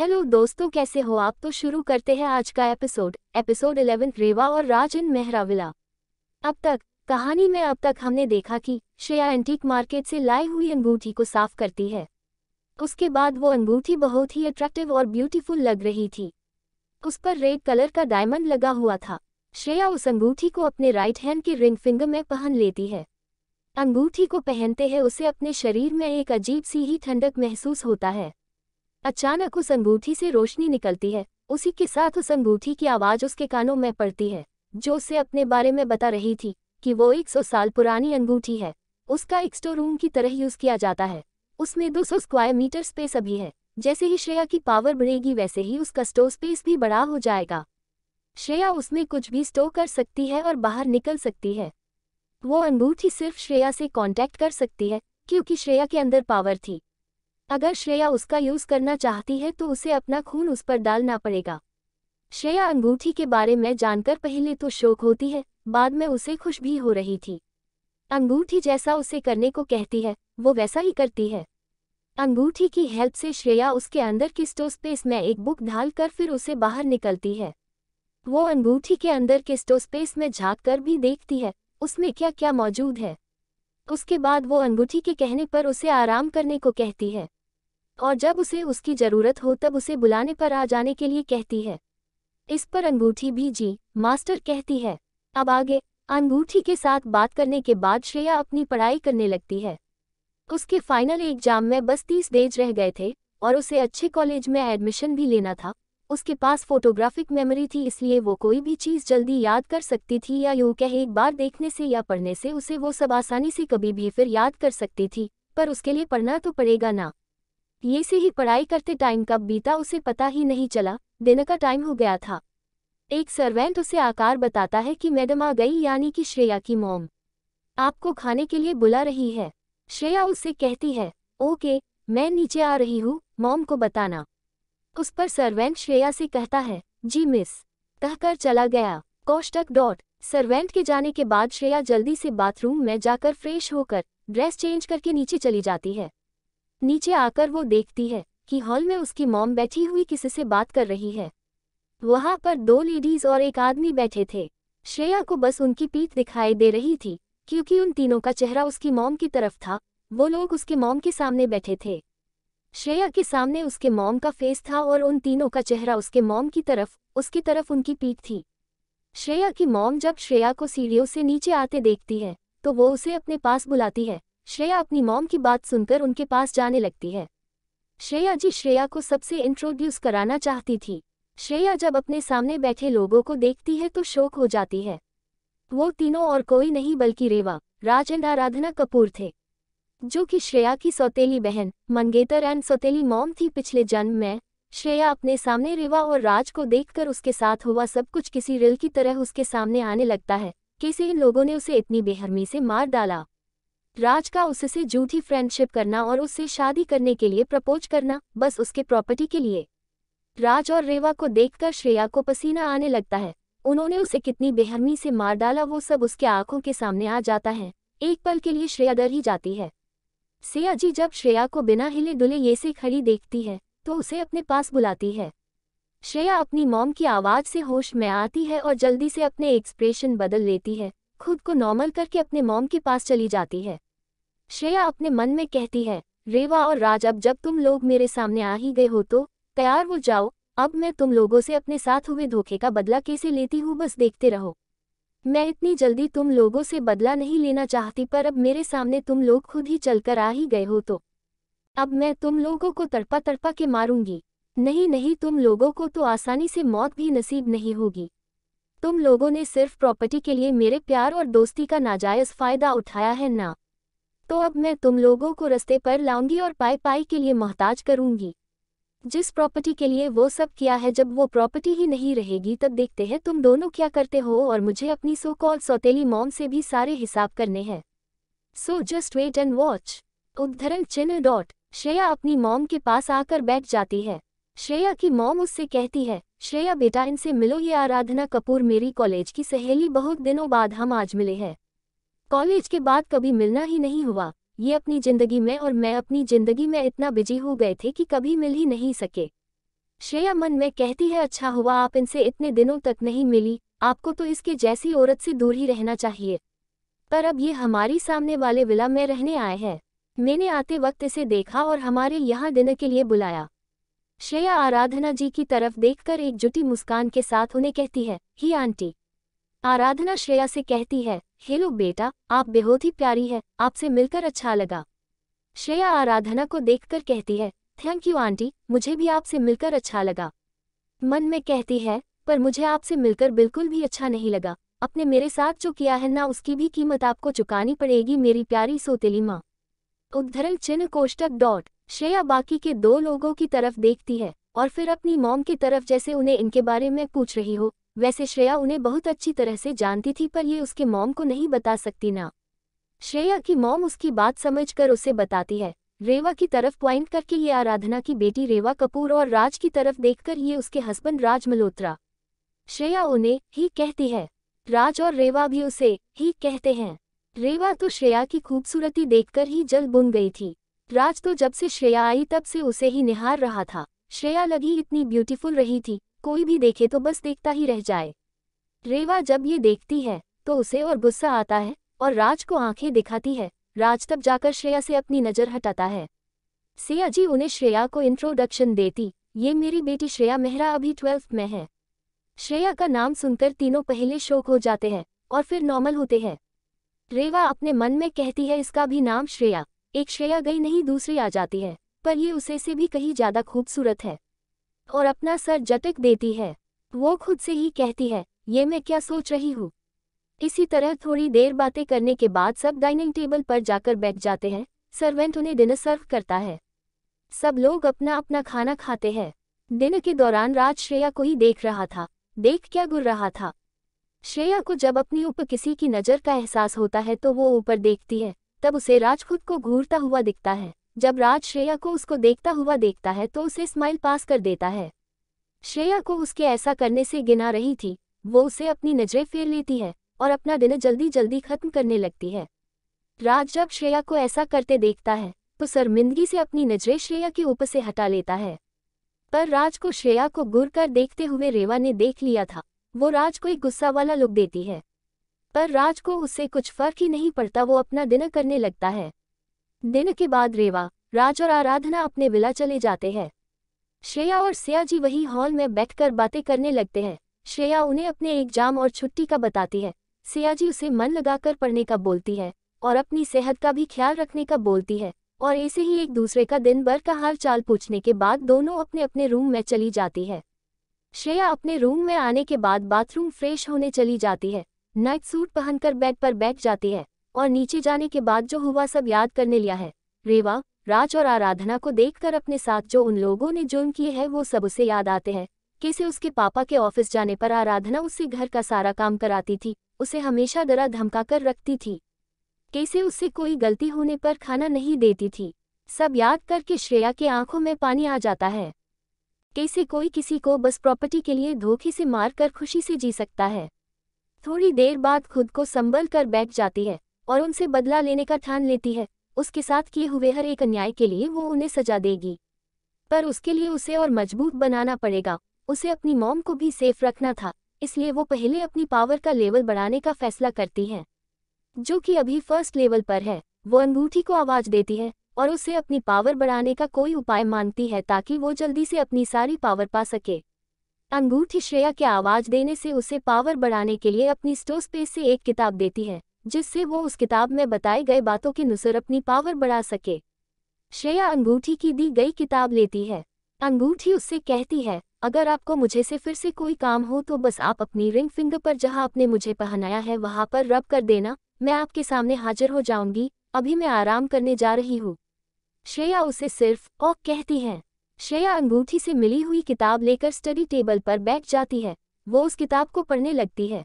hello दोस्तों कैसे हो आप तो शुरू करते हैं आज का एपिसोड एपिसोड 11 रेवा और राज इन मेहराविला अब तक कहानी में अब तक हमने देखा कि श्रेया एंटीक मार्केट से लाई हुई अंगूठी को साफ करती है उसके बाद वो अंगूठी बहुत ही अट्रैक्टिव और ब्यूटीफुल लग रही थी उस पर रेड कलर का डायमंड लगा हुआ था श्रेया उस अंगूठी को अपने राइट हैंड के रिंग फिंगर में पहन लेती है अंगूठी को पहनते हैं उसे अपने शरीर में एक अजीब सी ही ठंडक महसूस होता है अचानक उस अंगूठी से रोशनी निकलती है उसी के साथ उस अंगूठी की आवाज़ उसके कानों में पड़ती है जो उसे अपने बारे में बता रही थी कि वो एक सौ साल पुरानी अंगूठी है उसका एक स्टोर रूम की तरह यूज़ किया जाता है उसमें दो सौ स्क्वायर मीटर स्पेस अभी है जैसे ही श्रेया की पावर बढ़ेगी वैसे ही उसका स्टोर स्पेस भी बड़ा हो जाएगा श्रेया उसमें कुछ भी स्टोर कर सकती है और बाहर निकल सकती है वो अंगूठी सिर्फ श्रेया से कॉन्टैक्ट कर सकती है क्योंकि श्रेया के अंदर पावर थी अगर श्रेया उसका यूज़ करना चाहती है तो उसे अपना खून उस पर डालना पड़ेगा श्रेया अंगूठी के बारे में जानकर पहले तो शोक होती है बाद में उसे खुश भी हो रही थी अंगूठी जैसा उसे करने को कहती है वो वैसा ही करती है अंगूठी की हेल्प से श्रेया उसके अंदर की स्टो स्पेस में एक बुक ढाल कर फिर उसे बाहर निकलती है वो अंगूठी के अंदर के स्टो स्पेस में झाँक कर भी देखती है उसमें क्या क्या मौजूद है उसके बाद वो अंगूठी के कहने पर उसे आराम करने को कहती है और जब उसे उसकी जरूरत हो तब उसे बुलाने पर आ जाने के लिए कहती है इस पर अंगूठी भी जी मास्टर कहती है अब आगे अंगूठी के साथ बात करने के बाद श्रेया अपनी पढ़ाई करने लगती है उसके फाइनल एग्जाम में बस तीस डेज रह गए थे और उसे अच्छे कॉलेज में एडमिशन भी लेना था उसके पास फोटोग्राफिक मेमोरी थी इसलिए वो कोई भी चीज़ जल्दी याद कर सकती थी या यूँ कह एक बार देखने से या पढ़ने से उसे वो सब आसानी से कभी भी फिर याद कर सकती थी पर उसके लिए पढ़ना तो पड़ेगा ना ये से ही पढ़ाई करते टाइम कब बीता उसे पता ही नहीं चला दिन का टाइम हो गया था एक सर्वेंट उसे आकार बताता है कि मैडम आ गई यानी कि श्रेया की मोम आपको खाने के लिए बुला रही है श्रेया उससे कहती है ओके मैं नीचे आ रही हूँ मोम को बताना उस पर सर्वेंट श्रेया से कहता है जी मिस कहकर चला गया कौष्टक डॉट सर्वेंट के जाने के बाद श्रेया जल्दी से बाथरूम में जाकर फ्रेश होकर ड्रेस चेंज करके नीचे चली जाती है नीचे आकर वो देखती है कि हॉल में उसकी मॉम बैठी हुई किसी से बात कर रही है वहां पर दो लेडीज और एक आदमी बैठे थे श्रेया को बस उनकी पीठ दिखाई दे रही थी क्योंकि उन तीनों का चेहरा उसकी मॉम की तरफ था वो लोग उसके मॉम के सामने बैठे थे श्रेया के सामने उसके मॉम का फेस था और उन तीनों का चेहरा उसके मॉम की तरफ उसकी तरफ उनकी पीठ थी श्रेया की मॉम जब श्रेया को सीढ़ियों से नीचे आते देखती है तो वो उसे अपने पास बुलाती है श्रेया अपनी मॉम की बात सुनकर उनके पास जाने लगती है श्रेया जी श्रेया को सबसे इंट्रोड्यूस कराना चाहती थी श्रेया जब अपने सामने बैठे लोगों को देखती है तो शोक हो जाती है वो तीनों और कोई नहीं बल्कि रेवा राज एंड आराधना कपूर थे जो कि श्रेया की सौतेली बहन मंगेतर एंड सौतेली मॉम थी पिछले जन्म में श्रेया अपने सामने रेवा और राज को देखकर उसके साथ हुआ सब कुछ किसी रिल की तरह उसके सामने आने लगता है कैसे इन लोगों ने उसे इतनी बेहरमी से मार डाला राज का उससे झूठी फ्रेंडशिप करना और उससे शादी करने के लिए प्रपोज करना बस उसके प्रॉपर्टी के लिए राज और रेवा को देखकर श्रेया को पसीना आने लगता है उन्होंने उसे कितनी बेहमी से मार डाला वो सब उसके आंखों के सामने आ जाता है एक पल के लिए श्रेया डर ही जाती है सिया जी जब श्रेया को बिना हिले डुले ये से खड़ी देखती है तो उसे अपने पास बुलाती है श्रेया अपनी मॉम की आवाज़ से होश में आती है और जल्दी से अपने एक्सप्रेशन बदल लेती है खुद को नॉर्मल करके अपने मॉम के पास चली जाती है श्रेया अपने मन में कहती है रेवा और राज अब जब तुम लोग मेरे सामने आ ही गए हो तो तैयार हो जाओ अब मैं तुम लोगों से अपने साथ हुए धोखे का बदला कैसे लेती हूँ बस देखते रहो मैं इतनी जल्दी तुम लोगों से बदला नहीं लेना चाहती पर अब मेरे सामने तुम लोग खुद ही चलकर आ ही गए हो तो अब मैं तुम लोगों को तड़पा तड़पा के मारूंगी नहीं नहीं तुम लोगों को तो आसानी से मौत भी नसीब नहीं होगी तुम लोगों ने सिर्फ प्रॉपर्टी के लिए मेरे प्यार और दोस्ती का नाजायज फायदा उठाया है ना तो अब मैं तुम लोगों को रस्ते पर लाऊंगी और पाई पाई के लिए मोहताज करूंगी जिस प्रॉपर्टी के लिए वो सब किया है जब वो प्रॉपर्टी ही नहीं रहेगी तब देखते हैं तुम दोनों क्या करते हो और मुझे अपनी सो कॉल सौतेली मॉम से भी सारे हिसाब करने हैं so just wait and watch उद्धरण चिन्ह डॉट श्रेया अपनी मॉम के पास आकर बैठ जाती है श्रेया की मॉम उससे कहती है श्रेया बेटा इनसे मिलो ये आराधना कपूर मेरी कॉलेज की सहेली बहुत दिनों बाद हम आज मिले हैं कॉलेज के बाद कभी मिलना ही नहीं हुआ ये अपनी जिंदगी में और मैं अपनी जिंदगी में इतना बिजी हो गए थे कि कभी मिल ही नहीं सके श्रेया मन में कहती है अच्छा हुआ आप इनसे इतने दिनों तक नहीं मिली आपको तो इसके जैसी औरत से दूर ही रहना चाहिए पर अब ये हमारी सामने वाले विला में रहने आए हैं मैंने आते वक्त इसे देखा और हमारे यहाँ डिनर के लिए बुलाया श्रेया आराधना जी की तरफ देखकर एक जुटी मुस्कान के साथ उन्हें कहती है ही आंटी आराधना श्रेया से कहती है हेलो बेटा आप बेहद ही प्यारी है आपसे मिलकर अच्छा लगा श्रेया आराधना को देखकर कहती है थैंक यू आंटी मुझे भी आपसे मिलकर अच्छा लगा मन में कहती है पर मुझे आपसे मिलकर बिल्कुल भी अच्छा नहीं लगा अपने मेरे साथ जो किया है ना उसकी भी कीमत आपको चुकानी पड़ेगी मेरी प्यारी सोतेली माँ उद्धरण चिन्ह कोष्टक डॉट श्रेया बाकी के दो लोगों की तरफ देखती है और फिर अपनी मॉम की तरफ जैसे उन्हें इनके बारे में पूछ रही हो वैसे श्रेया उन्हें बहुत अच्छी तरह से जानती थी पर ये उसके मॉम को नहीं बता सकती ना श्रेया की मॉम उसकी बात समझकर उसे बताती है रेवा की तरफ पॉइंट करके ये आराधना की बेटी रेवा कपूर और राज की तरफ देखकर ये उसके हस्बैंड राज मल्होत्रा श्रेया उन्हें ही कहती है राज और रेवा भी उसे ही कहते हैं रेवा तो श्रेया की खूबसूरती देखकर ही जल बुन गई थी राज तो जब से श्रेया आई तब से उसे ही निहार रहा था श्रेया लगी इतनी ब्यूटीफुल रही थी कोई भी देखे तो बस देखता ही रह जाए रेवा जब ये देखती है तो उसे और गुस्सा आता है और राज को आंखें दिखाती है राज तब जाकर श्रेया से अपनी नज़र हटाता है सिया जी उन्हें श्रेया को इंट्रोडक्शन देती ये मेरी बेटी श्रेया मेहरा अभी ट्वेल्थ में है श्रेया का नाम सुनकर तीनों पहले शोक हो जाते हैं और फिर नॉर्मल होते हैं रेवा अपने मन में कहती है इसका भी नाम श्रेया एक श्रेया गई नहीं दूसरी आ जाती है पर ये उसे से भी कहीं ज्यादा खूबसूरत है और अपना सर जटक देती है वो खुद से ही कहती है ये मैं क्या सोच रही हूँ इसी तरह थोड़ी देर बातें करने के बाद सब डाइनिंग टेबल पर जाकर बैठ जाते हैं सर्वेंट उन्हें डिनर सर्व करता है सब लोग अपना अपना खाना खाते हैं दिन के दौरान राज श्रेया को ही देख रहा था देख क्या गुर रहा था श्रेया को जब अपने ऊपर किसी की नज़र का एहसास होता है तो वो ऊपर देखती है तब उसे राज खुद को घूरता हुआ दिखता है जब राज श्रेया को उसको देखता हुआ देखता है तो उसे स्माइल पास कर देता है श्रेया को उसके ऐसा करने से गिना रही थी वो उसे अपनी नजरें फेर लेती है और अपना दिन जल्दी जल्दी खत्म करने लगती है राज जब श्रेया को ऐसा करते देखता है तो शर्मिंदगी से अपनी नजरें श्रेया के ऊपर से हटा लेता है पर राज को श्रेया को घूर कर देखते हुए रेवा ने देख लिया था वो राज को एक गुस्सा वाला लुक देती है पर राज को उससे कुछ फर्क ही नहीं पड़ता वो अपना दिन करने लगता है दिन के बाद रेवा राज और आराधना अपने विला चले जाते हैं श्रेया और सिया जी वही हॉल में बैठकर बातें करने लगते हैं श्रेया उन्हें अपने एग्जाम और छुट्टी का बताती है सिया जी उसे मन लगाकर पढ़ने का बोलती है और अपनी सेहत का भी ख्याल रखने का बोलती है और ऐसे ही एक दूसरे का दिन भर का हाल चाल पूछने के बाद दोनों अपने अपने रूम में चली जाती है श्रेया अपने रूम में आने के बाद बाथरूम फ्रेश होने चली जाती है नाइट सूट पहनकर बेड पर बैठ जाती है और नीचे जाने के बाद जो हुआ सब याद करने लिया है रेवा राज और आराधना को देखकर अपने साथ जो उन लोगों ने जुर्म किए हैं वो सब उसे याद आते हैं कैसे उसके पापा के ऑफिस जाने पर आराधना उससे घर का सारा काम कराती थी उसे हमेशा डरा धमका कर रखती थी कैसे उससे कोई गलती होने पर खाना नहीं देती थी सब याद करके श्रेया के आंखों में पानी आ जाता है कैसे कोई किसी को बस प्रॉपर्टी के लिए धोखे से मारकर खुशी से जी सकता है थोड़ी देर बाद खुद को संभल कर बैठ जाती है और उनसे बदला लेने का ठान लेती है उसके साथ किए हुए हर एक अन्याय के लिए वो उन्हें सजा देगी पर उसके लिए उसे और मजबूत बनाना पड़ेगा उसे अपनी मॉम को भी सेफ रखना था इसलिए वो पहले अपनी पावर का लेवल बढ़ाने का फैसला करती है जो कि अभी फर्स्ट लेवल पर है वो अंगूठी को आवाज देती है और उसे अपनी पावर बढ़ाने का कोई उपाय मानती है ताकि वो जल्दी से अपनी सारी पावर पा सके अंगूठी श्रेया के आवाज देने से उसे पावर बढ़ाने के लिए अपनी स्टोर स्पेस से एक किताब देती है जिससे वो उस किताब में बताए गए बातों के अनुसार अपनी पावर बढ़ा सके श्रेया अंगूठी की दी गई किताब लेती है अंगूठी उससे कहती है अगर आपको मुझे से फिर से कोई काम हो तो बस आप अपनी रिंग फिंगर पर जहां आपने मुझे पहनाया है वहां पर रब कर देना मैं आपके सामने हाजिर हो जाऊंगी अभी मैं आराम करने जा रही हूँ श्रेया उसे सिर्फ और कहती है श्रेया अंगूठी से मिली हुई किताब लेकर स्टडी टेबल पर बैठ जाती है वो उस किताब को पढ़ने लगती है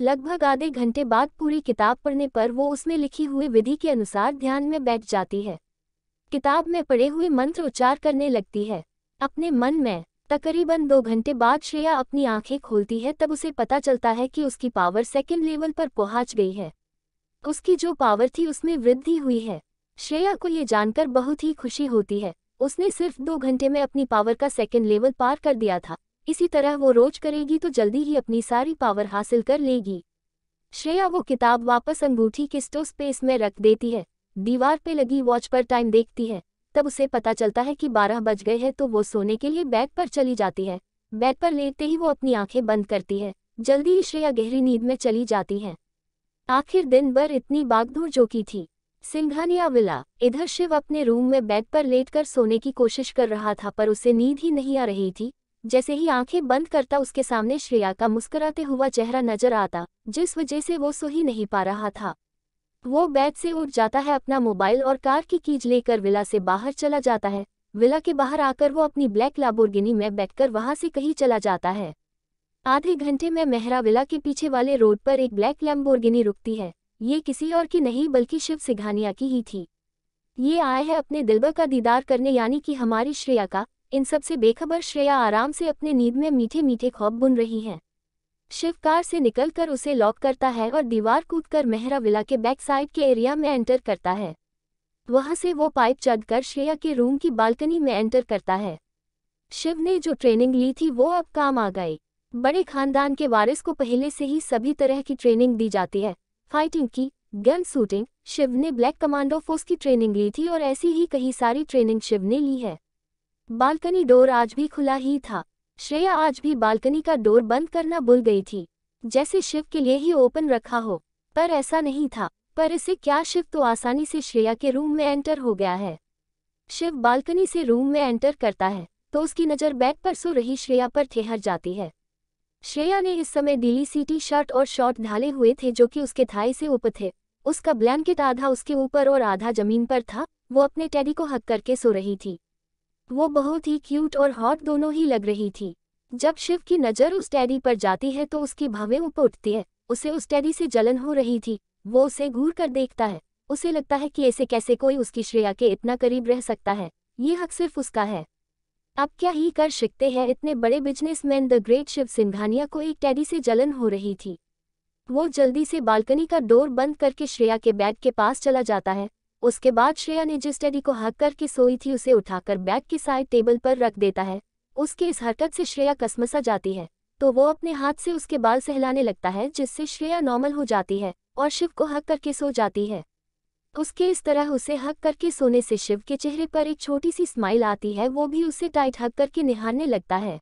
लगभग आधे घंटे बाद पूरी किताब पढ़ने पर वो उसमें लिखी हुई विधि के अनुसार ध्यान में बैठ जाती है किताब में पढ़े हुए मंत्र उच्चार करने लगती है अपने मन में तकरीबन दो घंटे बाद श्रेया अपनी आंखें खोलती है तब उसे पता चलता है कि उसकी पावर सेकेंड लेवल पर पहुंच गई है उसकी जो पावर थी उसमें वृद्धि हुई है श्रेया को ये जानकर बहुत ही खुशी होती है उसने सिर्फ दो घंटे में अपनी पावर का सेकेंड लेवल पार कर दिया था इसी तरह वो रोज करेगी तो जल्दी ही अपनी सारी पावर हासिल कर लेगी श्रेया वो किताब वापस अंगूठी के स्टो स्पेस में रख देती है दीवार पे लगी वॉच पर टाइम देखती है तब उसे पता चलता है कि बारह बज गए हैं तो वो सोने के लिए बेड पर चली जाती है बेड पर लेटते ही वो अपनी आंखें बंद करती है जल्दी ही श्रेया गहरी नींद में चली जाती है आखिर दिन भर इतनी बागदौड़ जो की थी सिंघानिया विला इधर शिव अपने रूम में बेड पर लेटकर सोने की कोशिश कर रहा था पर उसे नींद ही नहीं आ रही थी जैसे ही आंखें बंद करता उसके सामने श्रेया का मुस्कुराते हुआ चेहरा नजर आता जिस वजह से वो सो ही नहीं पा रहा था वो बेड से उठ जाता है अपना मोबाइल और कार की कीज लेकर विला से बाहर चला जाता है विला के बाहर आकर वो अपनी ब्लैक लाबोर्गिनी में बैठकर वहां से कहीं चला जाता है आधे घंटे में मेहरा विला के पीछे वाले रोड पर एक ब्लैक लैम्बोर्गिनी रुकती है ये किसी और की नहीं बल्कि शिव सिघानिया की ही थी ये आए है अपने दिलबर का दीदार करने यानी कि हमारी श्रेया का इन सबसे बेखबर श्रेया आराम से अपने नींद में मीठे मीठे खौफ बुन रही हैं शिव कार से निकलकर उसे लॉक करता है और दीवार कूदकर मेहरा विला के बैक साइड के एरिया में एंटर करता है वहां से वो पाइप चढ़कर श्रेया के रूम की बालकनी में एंटर करता है शिव ने जो ट्रेनिंग ली थी वो अब काम आ गई बड़े खानदान के वारिस को पहले से ही सभी तरह की ट्रेनिंग दी जाती है फाइटिंग की गन शूटिंग शिव ने ब्लैक कमांडो फोर्स की ट्रेनिंग ली थी और ऐसी ही कई सारी ट्रेनिंग शिव ने ली है बालकनी डोर आज भी खुला ही था श्रेया आज भी बालकनी का डोर बंद करना भूल गई थी जैसे शिव के लिए ही ओपन रखा हो पर ऐसा नहीं था पर इसे क्या शिव तो आसानी से श्रेया के रूम में एंटर हो गया है शिव बालकनी से रूम में एंटर करता है तो उसकी नज़र बेड पर सो रही श्रेया पर ठेहर जाती है श्रेया ने इस समय दिली सी टी शर्ट और शॉर्ट ढाले हुए थे जो कि उसके थाई से ऊपर थे उसका ब्लैंकेट आधा उसके ऊपर और आधा जमीन पर था वो अपने टैडी को हक करके सो रही थी वो बहुत ही क्यूट और हॉट दोनों ही लग रही थी जब शिव की नज़र उस टैडी पर जाती है तो उसकी भावें ऊपर उठती है उसे उस टैडी से जलन हो रही थी वो उसे घूर कर देखता है उसे लगता है कि ऐसे कैसे कोई उसकी श्रेया के इतना करीब रह सकता है ये हक सिर्फ उसका है अब क्या ही कर सकते हैं इतने बड़े businessman the great Shiv Singhania को एक टैडी से जलन हो रही थी वो जल्दी से बालकनी का डोर बंद करके श्रेया के बैग के पास चला जाता है उसके बाद श्रेया ने जिस टैडी को हक करके सोई थी उसे उठाकर बैग के साइड टेबल पर रख देता है उसके इस हरकत से श्रेया कसमसा जाती है तो वो अपने हाथ से उसके बाल सहलाने लगता है जिससे श्रेया नॉर्मल हो जाती है और शिव को हक करके सो जाती है उसके इस तरह उसे हक करके सोने से शिव के चेहरे पर एक छोटी सी स्माइल आती है वो भी उसे टाइट हक करके निहारने लगता है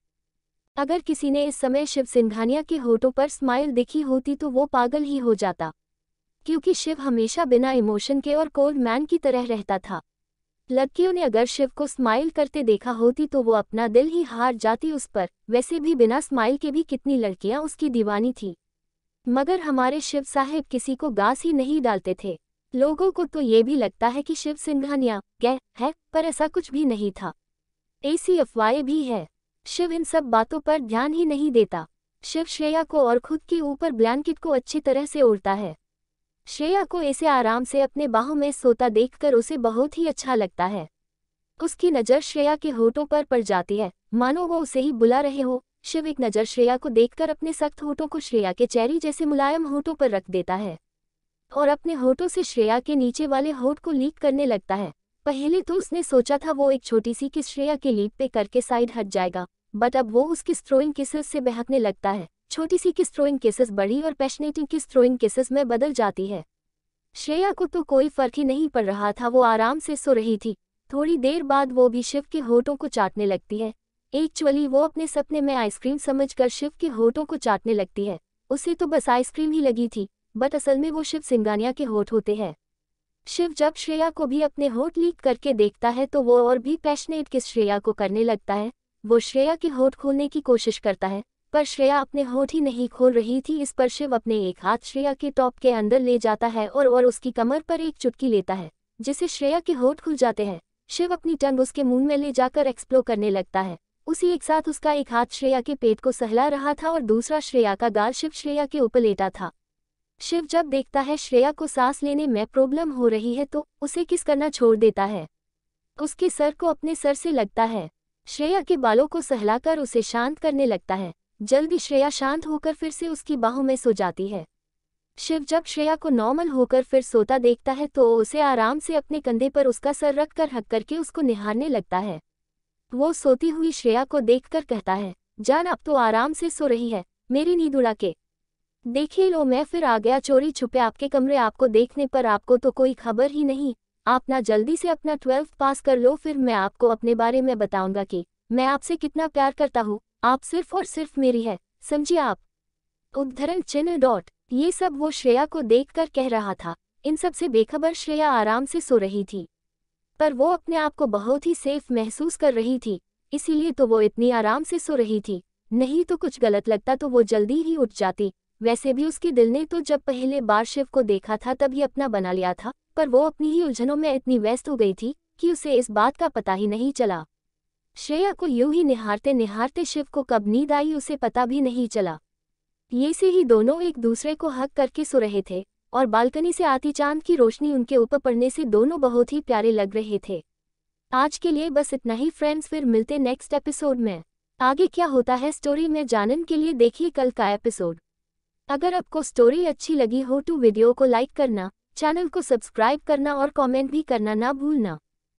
अगर किसी ने इस समय शिव सिंघानिया के होठों पर स्माइल दिखी होती तो वो पागल ही हो जाता क्योंकि शिव हमेशा बिना इमोशन के और कोल्ड मैन की तरह रहता था लड़कियों ने अगर शिव को स्माइल करते देखा होती तो वो अपना दिल ही हार जाती उस पर वैसे भी बिना स्माइल के भी कितनी लड़कियां उसकी दीवानी थी मगर हमारे शिव साहेब किसी को गास ही नहीं डालते थे लोगों को तो ये भी लगता है कि शिव सिंघानिया गए है पर ऐसा कुछ भी नहीं था ऐसी अफवाहें भी है शिव इन सब बातों पर ध्यान ही नहीं देता शिव श्रेया को और खुद के ऊपर ब्लैंकेट को अच्छी तरह से उड़ता है श्रेया को ऐसे आराम से अपने बाहों में सोता देखकर उसे बहुत ही अच्छा लगता है उसकी नज़र श्रेया के होठों पर पड़ जाती है मानो वो उसे ही बुला रहे हो शिव एक नज़र श्रेया को देखकर अपने सख्त होठों को श्रेया के चेहरे जैसे मुलायम होठों पर रख देता है और अपने होठों से श्रेया के नीचे वाले होठ को लीक करने लगता है पहले तो उसने सोचा था वो एक छोटी सी किस श्रेया के लीप पे करके साइड हट जाएगा बट अब वो उसकी स्ट्रोइंग केसेस से बहकने लगता है छोटी सी किस स्ट्रोइंग केसेस बड़ी और पैशनेटिंग किस स्ट्रोइंग केसेस में बदल जाती है श्रेया को तो कोई फर्क ही नहीं पड़ रहा था वो आराम से सो रही थी थोड़ी देर बाद वो भी शिव के होठों को चाटने लगती है एक्चुअली वो अपने सपने में आइसक्रीम समझकर शिव के होठों को चाटने लगती है उसे तो बस आइसक्रीम ही लगी थी बट असल में वो शिव सिंगानिया के होठ होते हैं शिव जब श्रेया को भी अपने होठ लीक करके देखता है तो वो और भी पैशनेट किस श्रेया को करने लगता है वो श्रेया के होठ खोलने की कोशिश करता है पर श्रेया अपने होठ ही नहीं खोल रही थी इस पर शिव अपने एक हाथ श्रेया के टॉप के अंदर ले जाता है और और उसकी कमर पर एक चुटकी लेता है जिसे श्रेया के होठ खुल जाते हैं शिव अपनी टंग उसके मुंह में ले जाकर एक्सप्लोर करने लगता है उसी एक साथ उसका एक हाथ श्रेया के पेट को सहला रहा था और दूसरा श्रेया का गाल शिव श्रेया के ऊपर लेटा था शिव जब देखता है श्रेया को सांस लेने में प्रॉब्लम हो रही है तो उसे किस करना छोड़ देता है उसके सर को अपने सर से लगता है श्रेया के बालों को सहलाकर उसे शांत करने लगता है जल्दी श्रेया शांत होकर फिर से उसकी बाहों में सो जाती है शिव जब श्रेया को नॉर्मल होकर फिर सोता देखता है तो उसे आराम से अपने कंधे पर उसका सर रखकर हक करके उसको निहारने लगता है वो सोती हुई श्रेया को देखकर कहता है जान अब तो आराम से सो रही है मेरी नींद उड़ा के देखिए लो मैं फिर आ गया चोरी छुपे आपके कमरे आपको देखने पर आपको तो कोई खबर ही नहीं आप ना जल्दी से अपना ट्वेल्थ पास कर लो फिर मैं आपको अपने बारे में बताऊंगा कि मैं आपसे कितना प्यार करता हूँ आप सिर्फ और सिर्फ मेरी है समझिए आप उद्धरण चिन्ह डॉट ये सब वो श्रेया को देखकर कह रहा था इन सब से बेखबर श्रेया आराम से सो रही थी पर वो अपने आप को बहुत ही सेफ महसूस कर रही थी इसीलिए तो वो इतनी आराम से सो रही थी नहीं तो कुछ गलत लगता तो वो जल्दी ही उठ जाती वैसे भी उसके दिल ने तो जब पहले बार शिव को देखा था तब ही अपना बना लिया था पर वो अपनी ही उलझनों में इतनी व्यस्त हो गई थी कि उसे इस बात का पता ही नहीं चला श्रेया को यूं ही निहारते निहारते शिव को कब नींद आई उसे पता भी नहीं चला ये से ही दोनों एक दूसरे को हक करके सो रहे थे और बालकनी से आती चांद की रोशनी उनके ऊपर पड़ने से दोनों बहुत ही प्यारे लग रहे थे आज के लिए बस इतना ही फ्रेंड्स फिर मिलते नेक्स्ट एपिसोड में आगे क्या होता है स्टोरी में जानने के लिए देखिए कल का एपिसोड अगर आपको स्टोरी अच्छी लगी हो तो वीडियो को लाइक करना चैनल को सब्सक्राइब करना और कमेंट भी करना ना भूलना